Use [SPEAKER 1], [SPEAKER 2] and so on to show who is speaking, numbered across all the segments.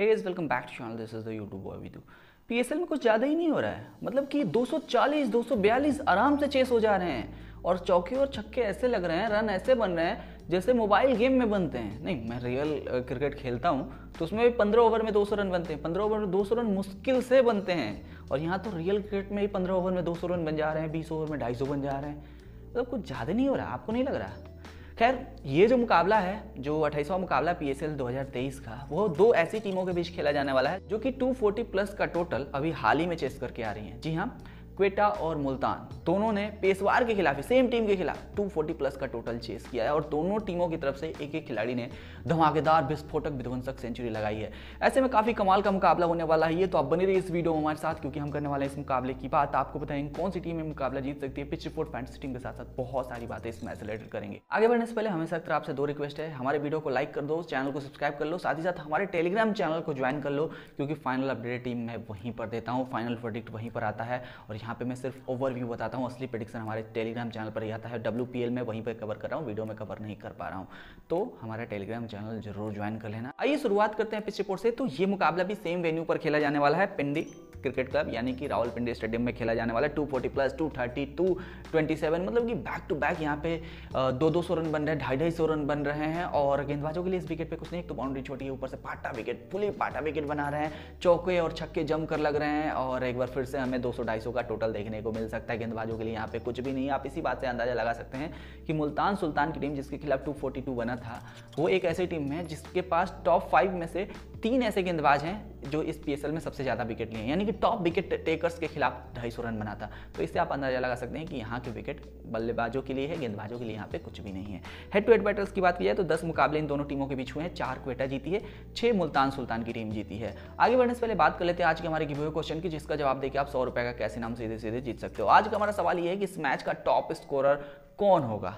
[SPEAKER 1] hey guys welcome back to channel this is the YouTube boy विदू PSL में कुछ ज़्यादा ही नहीं हो रहा है मतलब कि 240 242 आराम से चेस हो जा रहे हैं और चौके और छक्के ऐसे लग रहे हैं रन ऐसे बन रहे हैं जैसे मोबाइल गेम में बनते हैं नहीं मैं रियल क्रिकेट uh, खेलता हूँ तो उसमें भी पंद्रह ओवर में 200 रन बनते हैं पंद्रह ओवर में 200 रन मुश्किल से बनते हैं और यहाँ तो रियल क्रिकेट में ही पंद्रह ओवर में दो रन बन जा रहे हैं बीस ओवर में ढाई बन जा रहे हैं मतलब कुछ ज़्यादा नहीं हो रहा आपको नहीं लग रहा है खैर ये जो मुकाबला है जो अट्ठाईसवां मुकाबला पी 2023 का वो दो ऐसी टीमों के बीच खेला जाने वाला है जो कि 240 प्लस का टोटल अभी हाल ही में चेस करके आ रही हैं जी हाँ क्वेटा और मुल्तान दोनों ने पेशवार के खिलाफ सेम टीम के खिलाफ 240 प्लस का टोटल चेस किया है और दोनों टीमों की तरफ से एक एक खिलाड़ी ने धमाकेदार विस्फोटक विध्वंसक सेंचुरी लगाई है ऐसे में काफी कमाल का मुकाबला होने वाला है ये तो आप बने रहिए इस वीडियो में हमारे साथ क्योंकि हम करने वाले इस मुकाबले की बात आपको बताएंगे कौन सी टीम में मुकाबला जीत सकती है पिच रिपोर्ट फैंटेसी टीम के साथ साथ बहुत सारी बातें इसमें रिलेटेड करेंगे आगे बढ़ने से पहले हमेशा तरह आपसे दो रिक्वेस्ट है हमारे वीडियो को लाइक कर दो चैनल को सब्सक्राइब कर लो साथ ही साथ हमारे टेलीग्राम चैनल को ज्वाइन कर लो क्योंकि फाइनल अपडेट टीम मैं वहीं पर देता हूँ फाइनल प्रोडिक्ट वहीं पर आता है और यहाँ पे मैं सिर्फ ओवरव्यू बताता हूँ असली प्रडिक्शन हमारे टेलीग्राम चैनल पर ही आता है डब्ल्यू में वहीं पर कवर कर रहा हूँ वीडियो में कवर नहीं कर पा रहा हूँ तो हमारा टेलीग्राम चैनल जरूर ज्वाइन कर लेना आइए शुरुआत करते हैं पिछले रिपोर्ट से तो ये मुकाबला भी सेम वेन्यू पर खेला जाने वाला है पिंडी क्रिकेट क्लब यानी कि राहुल पिंडी स्टेडियम में खेला जाने वाला two forty plus two two thirty twenty seven मतलब कि बैक टू बैक यहाँ पे दो दो सौ रन बन रहे हैं ढाई ढाई सौ रन बन रहे हैं और गेंदबाजों के लिए इस विकेट पे कुछ नहीं तो बाउंड्री छोटी है ऊपर से पाटा विकेट फुली पाटा विकेट बना रहे हैं चौके और छक्के जम कर लग रहे हैं और एक बार फिर से हमें दो सौ का टोटल देखने को मिल सकता है गेंदबाजों के लिए यहाँ पे कुछ भी नहीं आप इसी बात से अंदाजा लगा सकते हैं कि मुल्तान सुल्तान की टीम जिसके खिलाफ टू फोर्टी टू बना था वो एक ऐसी टीम है जिसके पास टॉप फाइव में से तीन ऐसे गेंदबाज हैं जो इस पीएसएल में सबसे ज़्यादा विकेट लिए हैं यानी कि टॉप विकेट टेकर्स के खिलाफ ढाई रन बना था तो इससे आप अंदाजा लगा सकते हैं कि यहाँ के विकेट बल्लेबाजों के लिए है गेंदबाजों के लिए यहाँ पे कुछ भी नहीं है हेड टू हेड बैटल्स की बात की जाए तो दस मुकाबले इन दोनों टीमों के बीच हुए हैं चार क्वेटा जीती है छह मुल्तान सुल्तान की टीम जीती है आगे बढ़ने से पहले बात कर लेते हैं आज के हमारे गिवे क्वेश्चन की जिसका जवाब देखिए आप सौ रुपये का कैसे नाम सीधे सीधे जीत सकते हो आज का हमारा सवाल यह है कि इस मैच का टॉप स्कोरर कौन होगा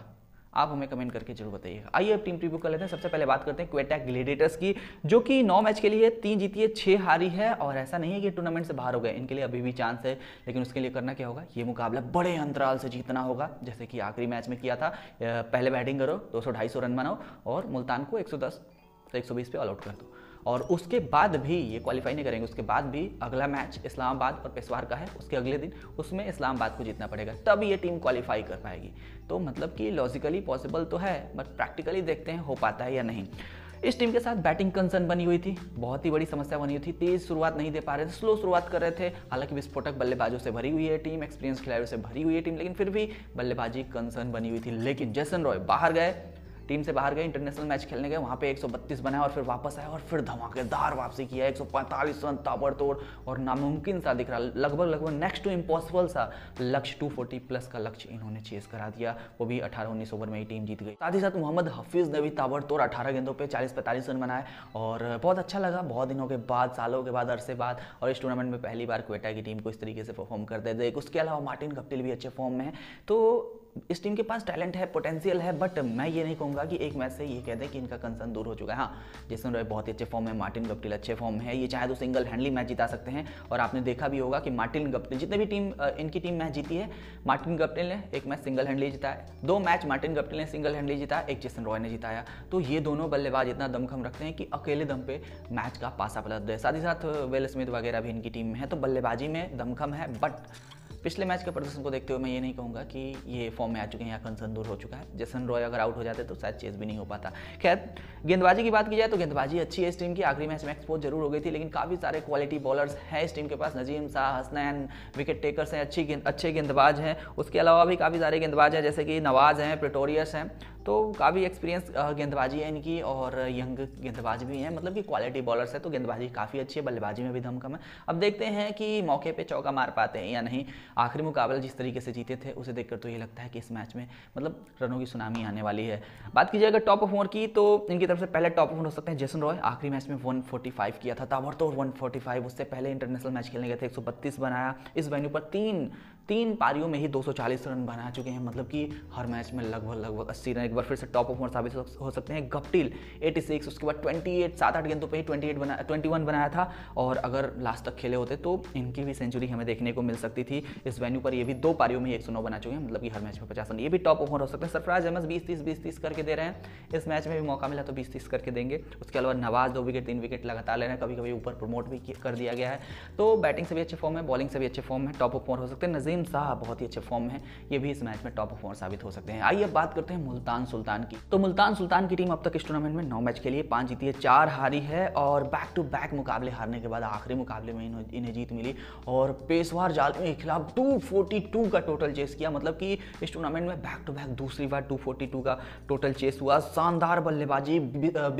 [SPEAKER 1] आप हमें कमेंट करके जरूर बताइएगा आइए अब टीम प्रीव्यू कर लेते हैं सबसे पहले बात करते हैं क्वेटा ग्लेडेटर्स की जो कि नौ मैच के लिए तीन जीती है छः हारी है और ऐसा नहीं है कि टूर्नामेंट से बाहर हो गए इनके लिए अभी भी चांस है लेकिन उसके लिए करना क्या होगा ये मुकाबला बड़े अंतराल से जीतना होगा जैसे कि आखिरी मैच में किया था पहले बैटिंग करो दो सौ रन बनाओ और मुल्तान को एक सौ दस एक सौ पे ऑल आउट कर दो और उसके बाद भी ये क्वालिफाई नहीं करेंगे उसके बाद भी अगला मैच इस्लामाबाद और पेशवार का है उसके अगले दिन उसमें इस्लामाबाद को जीतना पड़ेगा तब ये टीम क्वालिफाई कर पाएगी तो मतलब कि लॉजिकली पॉसिबल तो है बट प्रैक्टिकली देखते हैं हो पाता है या नहीं इस टीम के साथ बैटिंग कंसर्न बनी हुई थी बहुत ही बड़ी समस्या बनी हुई थी तेज शुरुआत नहीं दे पा रहे थे स्लो शुरुआत कर रहे थे हालांकि विस्फोटक बल्लेबाजों से भरी हुई है टीम एक्सपीरियंस खिलाड़ियों से भरी हुई है टीम लेकिन फिर भी बल्लेबाजी कंसर्न बनी हुई थी लेकिन जैसन रॉय बाहर गए टीम से बाहर गए इंटरनेशनल मैच खेलने गए वहाँ पे 132 बनाया और फिर वापस आया और फिर धमाकेदार वापसी किया 145 रन ताबड़तोड़ और नामुमकिन सा दिख रहा लगभग लगभग नेक्स्ट टू इम्पॉसिबल सा लक्ष्य 240 प्लस का लक्ष्य इन्होंने चेस करा दिया वो भी अठारह उन्नीस ओवर में ही टीम जीत गई साथ ही साथ मोहम्मद हफीज़ ने भी ताबड़तोड़ अठारह गेंदों पर चालीस पैंतालीस रन बनाए और बहुत अच्छा लगा बहुत दिनों के बाद सालों के बाद अरसे बाद और इस टूर्नामेंट में पहली बार क्वेटा की टीम को इस तरीके से परफॉर्म करते थे उसके अलावा मार्टिन कप्टिल भी अच्छे फॉर्म में है तो इस टीम के पास टैलेंट है पोटेंशियल है बट मैं ये नहीं कहूंगा कि एक मैच से ये कह दें कि इनका कंसर्न दूर हो चुका है हाँ जैसे रॉय बहुत ही अच्छे फॉर्म है मार्टिन गप्टिल अच्छे फॉर्म है ये चाहे तो सिंगल हैंडली मैच जिता सकते हैं और आपने देखा भी होगा कि मार्टिन गप्टिल जितने भी टीम इनकी टीम मैच जीती है मार्टिन गप्टिल ने एक मैच सिंगल हैंडली जिताया दो मैच मार्टिन गप्टिल ने सिंगल हैंडली जिताया एक जैसन रॉय ने जिताया तो ये दोनों बल्लेबाज इतना दमखम रखते हैं कि अकेले दम पे मैच का पासा पलट दे साथ ही साथ वेल स्मिथ वगैरह भी इनकी टीम में है तो बल्लेबाजी में दमखम है बट पिछले मैच के प्रदर्शन को देखते हुए मैं ये नहीं कहूँगा कि ये फॉर्म में आ चुके हैं या कंसर्न दूर हो चुका है जैसन रॉय अगर आउट हो जाते तो शायद चेस भी नहीं हो पाता खैर गेंदबाजी की बात की जाए तो गेंदबाजी अच्छी है इस टीम की आखिरी मैच में एक्सपोज जरूर हो गई थी लेकिन काफ़ी सारे क्वालिटी बॉलर्स हैं इस टीम के पास नजीम शाह हसनैन विकेट टेकर्स हैं अच्छी अच्छे गेंदबाज हैं उसके अलावा भी काफ़ी सारे गेंदबाज हैं जैसे कि नवाज़ हैं प्रिटोरियस हैं तो काफ़ी एक्सपीरियंस गेंदबाजी है इनकी और यंग गेंदबाज भी हैं मतलब कि क्वालिटी बॉलर्स है तो गेंदबाजी काफ़ी अच्छी है बल्लेबाजी में भी दम कम है अब देखते हैं कि मौके पे चौका मार पाते हैं या नहीं आखिरी मुकाबला जिस तरीके से जीते थे उसे देखकर तो ये लगता है कि इस मैच में मतलब रनों की सुनामी आने वाली है बात कीजिए अगर टॉप ऑफ ओवर की तो इनकी तरफ से पहले टॉप ऑफ हो सकते हैं जैसन रॉय आखिरी मैच में वन किया था तो वन उससे पहले इंटरनेशनल मैच खेलने गए थे एक बनाया इस वेन्यू पर तीन तीन पारियों में ही 240 रन बना चुके हैं मतलब कि हर मैच में लगभग लगभग 80 रन एक बार फिर से टॉप ऑफ साबित हो सकते हैं गपटिल 86 उसके बाद 28 सात आठ गेंदों पे ही 28 बना 21 बनाया था और अगर लास्ट तक खेले होते तो इनकी भी सेंचुरी हमें देखने को मिल सकती थी इस वेन्यू पर ये भी दो पारियों में एक बना चुके हैं मतलब कि हर मैच में पचास रन ये भी टॉप ओवर हो सकते हैं सरफराज अहमद बीस तीस बीस तीस करके दे रहे हैं इस मैच में भी मौका मिला तो बीस तीस करके देंगे उसके अलावा नवाज दो विकेट तीन विकेट लगातार ले रहे हैं कभी कभी ऊपर प्रमोट भी कर दिया गया है तो बैटिंग से भी अच्छे फॉर्म है बॉलिंग से भी अच्छे फॉर्म है टॉप ऑफ हो सकते हैं नजीम करीम शाह बहुत ही अच्छे फॉर्म में है ये भी इस मैच में टॉप परफॉर्मर साबित हो सकते हैं आइए अब बात करते हैं मुल्तान सुल्तान की तो मुल्तान सुल्तान की टीम अब तक इस टूर्नामेंट में नौ मैच के लिए पांच जीती है चार हारी है और बैक टू बैक मुकाबले हारने के बाद आखिरी मुकाबले में इन्हें जीत मिली और पेशवार जाल के खिलाफ टू का टोटल चेस किया मतलब कि इस टूर्नामेंट में बैक टू बैक दूसरी बार टू का टोटल चेस हुआ शानदार बल्लेबाजी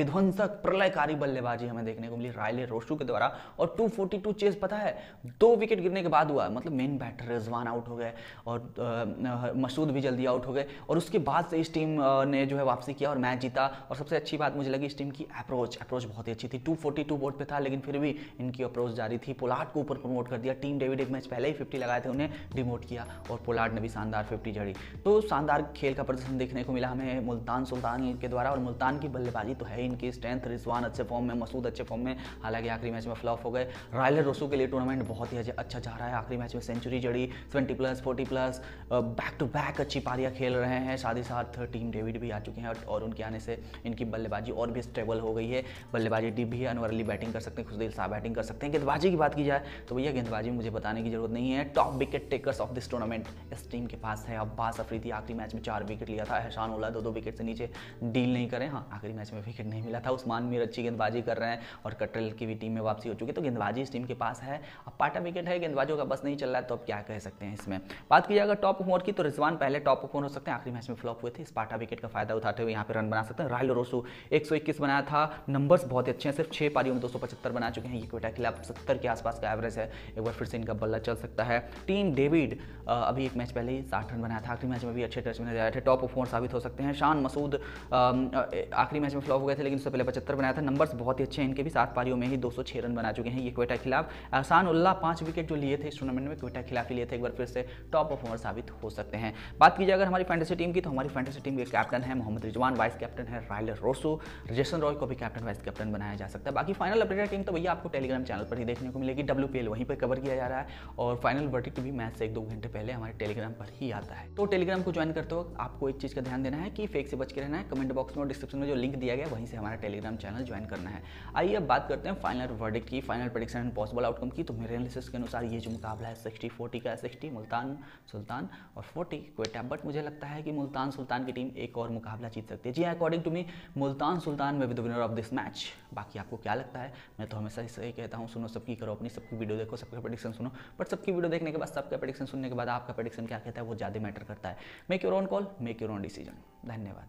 [SPEAKER 1] विध्वंसक प्रलयकारी बल्लेबाजी हमें देखने को मिली रायले रोशू के द्वारा और 242 चेस पता है दो विकेट गिरने के बाद हुआ मतलब main batter Rizwan Khan out हो गए और मसूद भी जल्दी आउट हो गए और उसके बाद से इस टीम ने जो है वापसी किया और मैच जीता और सबसे अच्छी बात मुझे लगी इस टीम की अप्रोच अप्रोच बहुत ही अच्छी थी टू बोर्ड पर था लेकिन फिर भी इनकी अप्रोच जारी थी पोलार्ड को ऊपर प्रमोट कर दिया टीम डेविड एक मैच पहले ही फिफ्टी लगाए थे उन्हें डिमोट किया और पोलार्ड ने भी शानदार फिफ्टी जड़ी तो शानदार खेल का प्रदर्शन देखने को मिला हमें मुल्तान सुल्तान के द्वारा और मुल्तान की बल्लेबाजी तो है इनकी स्ट्रेंथ रिजवान अच्छे फॉर्म में मसूद अच्छे फॉर्म में हालांकि आखिरी मैच में फ्लॉप हो गए रायलर रोसू के लिए टूर्नामेंट बहुत ही अच्छा जा रहा है आखिरी मैच में सेंचुरी जड़ी twenty plus forty plus back to back अच्छी पारियाँ खेल रहे हैं साथ ही साथ टीम डेविड भी आ चुके हैं और उनके आने से इनकी बल्लेबाजी और भी स्टेबल हो गई है बल्लेबाजी डीप भी है अनवर अली बैटिंग कर सकते हैं खुशदिल साहब बैटिंग कर सकते हैं गेंदबाजी की बात की जाए तो भैया गेंदबाजी मुझे बताने की जरूरत नहीं है top wicket takers of this tournament इस टीम के पास है अब्बास अफरीदी आखिरी मैच में चार विकेट लिया था एहसान ओला दो दो विकेट से नीचे डील नहीं करें हाँ आखिरी मैच में विकेट नहीं मिला था उस्मान मीर अच्छी गेंदबाजी कर रहे हैं और कटरल की भी टीम में वापसी हो चुकी है तो गेंदबाजी इस टीम के पास है अब पाटा विकेट है गेंदबाजों का बस नहीं चल रहा है तो अब क्या कह सकते हैं हैं इसमें बात की जाएगा टॉप होमवर्क की तो रिजवान पहले टॉप ओपन हो सकते हैं आखिरी मैच में फ्लॉप हुए थे स्पाटा विकेट का फायदा उठाते हुए यहाँ पर रन बना सकते हैं राहुल रोसो एक बनाया था नंबर्स बहुत अच्छे हैं सिर्फ छः पारियों में दो बना चुके हैं ये क्वेटा खिलाफ सत्तर के आसपास का एवरेज है एक बार फिर से इनका बल्ला चल सकता है टीम डेविड अभी एक मैच पहले ही साठ रन बनाया था आखिरी मैच में भी अच्छे टच में जाए थे टॉप ओपनर साबित हो सकते हैं शान मसूद आखिरी मैच में फ्लॉप हो गए थे लेकिन उससे पहले पचहत्तर बनाया था नंबर्स बहुत ही अच्छे हैं इनके भी सात पारियों में ही दो रन बना चुके हैं ये क्वेटा खिलाफ एहसान उल्ला पाँच विकेट जो लिए थे इस टूर्नामेंट में क्वेटा खिलाफ लिए थे एक बार फिर से टॉप परफॉर्मर साबित हो सकते हैं बात की जाए अगर हमारी फैंटेसी टीम की तो हमारी फैंटेसी टीम के कैप्टन है मोहम्मद रिजवान वाइस कैप्टन है रायलर रोसो रजेशन रॉय को भी कैप्टन वाइस कैप्टन बनाया जा सकता है बाकी फाइनल अपडेटेड टीम तो भैया आपको टेलीग्राम चैनल पर ही देखने को मिलेगी डब्ल्यू वहीं पर कवर किया जा रहा है और फाइनल वर्टिक भी मैच से एक दो घंटे पहले हमारे टेलीग्राम पर ही आता है तो टेलीग्राम को ज्वाइन करते वक्त आपको एक चीज़ का ध्यान देना है कि फेक से बच के रहना है कमेंट बॉक्स में और डिस्क्रिप्शन में जो लिंक दिया गया वहीं से हमारा टेलीग्राम चैनल ज्वाइन करना है आइए अब बात करते हैं फाइनल वर्डिक की final prediction and possible outcome की तो मेरे एनालिसिस के अनुसार ये जो मुकाबला है सिक्सटी फोर्टी का सिक्सटी सिटी मुल्तान सुल्तान और फोर्टी क्वेटा बट मुझे लगता है कि मुल्तान सुल्तान की टीम एक और मुकाबला जीत सकती है जी according to me Multan Sultan में with winner of this match बाकी आपको क्या लगता है मैं तो हमेशा इससे कहता हूँ सुनो सबकी करो अपनी सबकी वीडियो देखो सबका प्रडिक्शन सुनो बट सबकी वीडियो देखने के बाद सबका प्रडिक्शन सुनने के बाद आपका प्रडिक्शन क्या कहता है वो ज़्यादा मैटर करता है make your own call make your own decision धन्यवाद